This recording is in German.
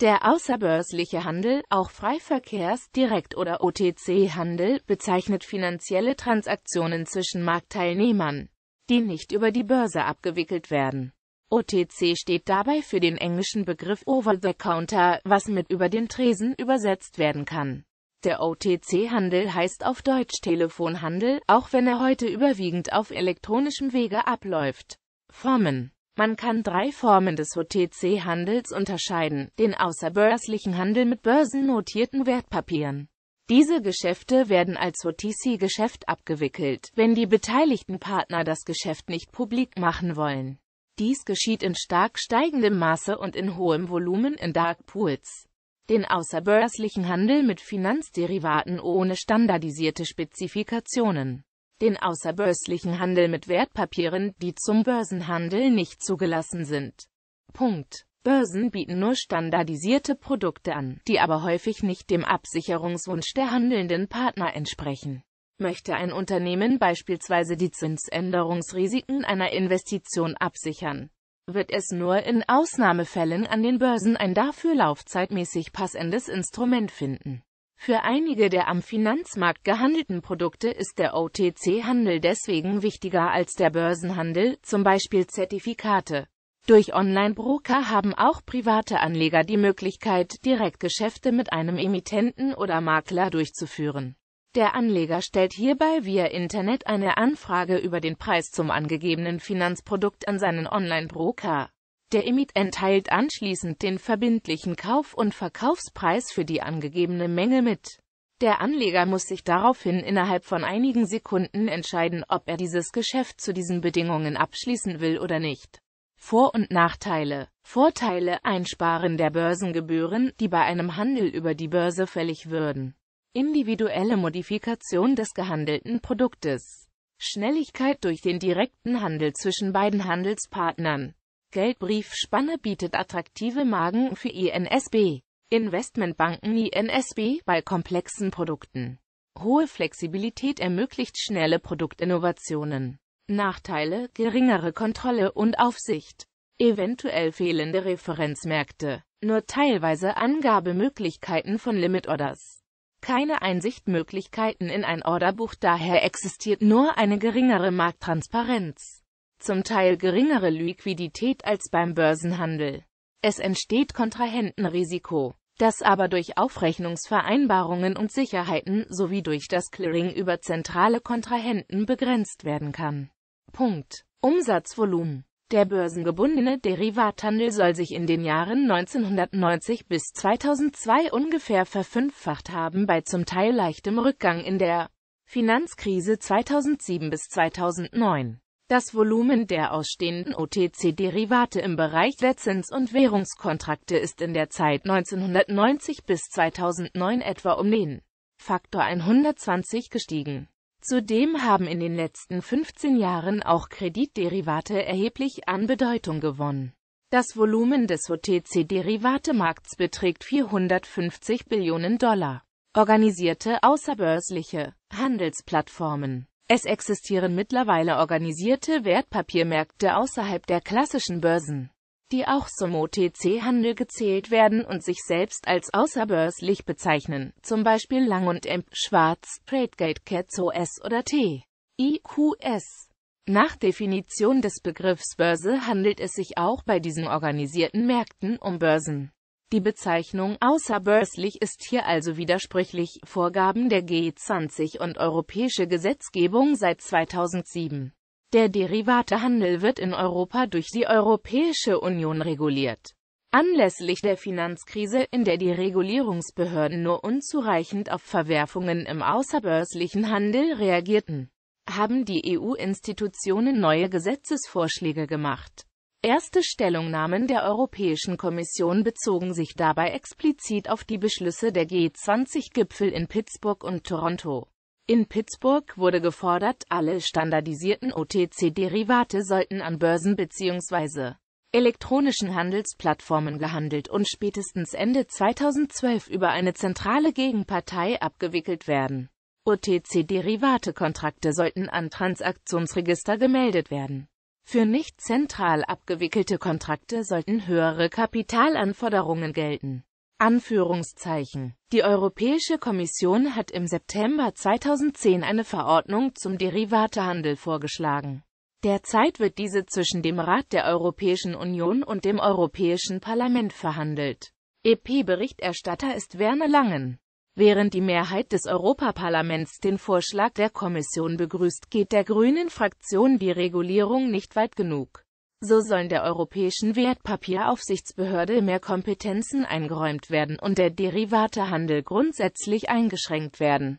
Der außerbörsliche Handel, auch Freiverkehrs-, Direkt- oder OTC-Handel, bezeichnet finanzielle Transaktionen zwischen Marktteilnehmern, die nicht über die Börse abgewickelt werden. OTC steht dabei für den englischen Begriff Over-the-Counter, was mit über den Tresen übersetzt werden kann. Der OTC-Handel heißt auf Deutsch Telefonhandel, auch wenn er heute überwiegend auf elektronischem Wege abläuft. Formen man kann drei Formen des OTC-Handels unterscheiden, den außerbörslichen Handel mit börsennotierten Wertpapieren. Diese Geschäfte werden als OTC-Geschäft abgewickelt, wenn die beteiligten Partner das Geschäft nicht publik machen wollen. Dies geschieht in stark steigendem Maße und in hohem Volumen in Dark Pools. Den außerbörslichen Handel mit Finanzderivaten ohne standardisierte Spezifikationen den außerbörslichen Handel mit Wertpapieren, die zum Börsenhandel nicht zugelassen sind. Punkt. Börsen bieten nur standardisierte Produkte an, die aber häufig nicht dem Absicherungswunsch der handelnden Partner entsprechen. Möchte ein Unternehmen beispielsweise die Zinsänderungsrisiken einer Investition absichern, wird es nur in Ausnahmefällen an den Börsen ein dafür laufzeitmäßig passendes Instrument finden. Für einige der am Finanzmarkt gehandelten Produkte ist der OTC-Handel deswegen wichtiger als der Börsenhandel, zum Beispiel Zertifikate. Durch Online-Broker haben auch private Anleger die Möglichkeit, Direktgeschäfte mit einem Emittenten oder Makler durchzuführen. Der Anleger stellt hierbei via Internet eine Anfrage über den Preis zum angegebenen Finanzprodukt an seinen Online-Broker. Der Emittent teilt anschließend den verbindlichen Kauf- und Verkaufspreis für die angegebene Menge mit. Der Anleger muss sich daraufhin innerhalb von einigen Sekunden entscheiden, ob er dieses Geschäft zu diesen Bedingungen abschließen will oder nicht. Vor- und Nachteile Vorteile Einsparen der Börsengebühren, die bei einem Handel über die Börse fällig würden. Individuelle Modifikation des gehandelten Produktes. Schnelligkeit durch den direkten Handel zwischen beiden Handelspartnern. Geldbriefspanne bietet attraktive Magen für INSB. Investmentbanken INSB bei komplexen Produkten. Hohe Flexibilität ermöglicht schnelle Produktinnovationen. Nachteile, geringere Kontrolle und Aufsicht. Eventuell fehlende Referenzmärkte. Nur teilweise Angabemöglichkeiten von Limit Orders. Keine Einsichtmöglichkeiten in ein Orderbuch, daher existiert nur eine geringere Markttransparenz zum Teil geringere Liquidität als beim Börsenhandel. Es entsteht Kontrahentenrisiko, das aber durch Aufrechnungsvereinbarungen und Sicherheiten sowie durch das Clearing über zentrale Kontrahenten begrenzt werden kann. Punkt. Umsatzvolumen der börsengebundene Derivathandel soll sich in den Jahren 1990 bis 2002 ungefähr verfünffacht haben bei zum Teil leichtem Rückgang in der Finanzkrise 2007 bis 2009. Das Volumen der ausstehenden OTC-Derivate im Bereich Letzins- und Währungskontrakte ist in der Zeit 1990 bis 2009 etwa um den Faktor 120 gestiegen. Zudem haben in den letzten 15 Jahren auch Kreditderivate erheblich an Bedeutung gewonnen. Das Volumen des OTC-Derivatemarkts beträgt 450 Billionen Dollar. Organisierte außerbörsliche Handelsplattformen es existieren mittlerweile organisierte Wertpapiermärkte außerhalb der klassischen Börsen, die auch zum OTC-Handel gezählt werden und sich selbst als außerbörslich bezeichnen, zum Beispiel Lang und M, Schwarz, Tradegate, CATS oder T. IQS. Nach Definition des Begriffs Börse handelt es sich auch bei diesen organisierten Märkten um Börsen. Die Bezeichnung außerbörslich ist hier also widersprüchlich, Vorgaben der G20 und europäische Gesetzgebung seit 2007. Der Derivatehandel wird in Europa durch die Europäische Union reguliert. Anlässlich der Finanzkrise, in der die Regulierungsbehörden nur unzureichend auf Verwerfungen im außerbörslichen Handel reagierten, haben die EU-Institutionen neue Gesetzesvorschläge gemacht Erste Stellungnahmen der Europäischen Kommission bezogen sich dabei explizit auf die Beschlüsse der G20-Gipfel in Pittsburgh und Toronto. In Pittsburgh wurde gefordert, alle standardisierten OTC-Derivate sollten an Börsen bzw. elektronischen Handelsplattformen gehandelt und spätestens Ende 2012 über eine zentrale Gegenpartei abgewickelt werden. OTC-Derivate-Kontrakte sollten an Transaktionsregister gemeldet werden. Für nicht zentral abgewickelte Kontrakte sollten höhere Kapitalanforderungen gelten. Anführungszeichen. Die Europäische Kommission hat im September 2010 eine Verordnung zum Derivatehandel vorgeschlagen. Derzeit wird diese zwischen dem Rat der Europäischen Union und dem Europäischen Parlament verhandelt. EP-Berichterstatter ist Werner Langen. Während die Mehrheit des Europaparlaments den Vorschlag der Kommission begrüßt, geht der grünen Fraktion die Regulierung nicht weit genug. So sollen der Europäischen Wertpapieraufsichtsbehörde mehr Kompetenzen eingeräumt werden und der Derivatehandel grundsätzlich eingeschränkt werden.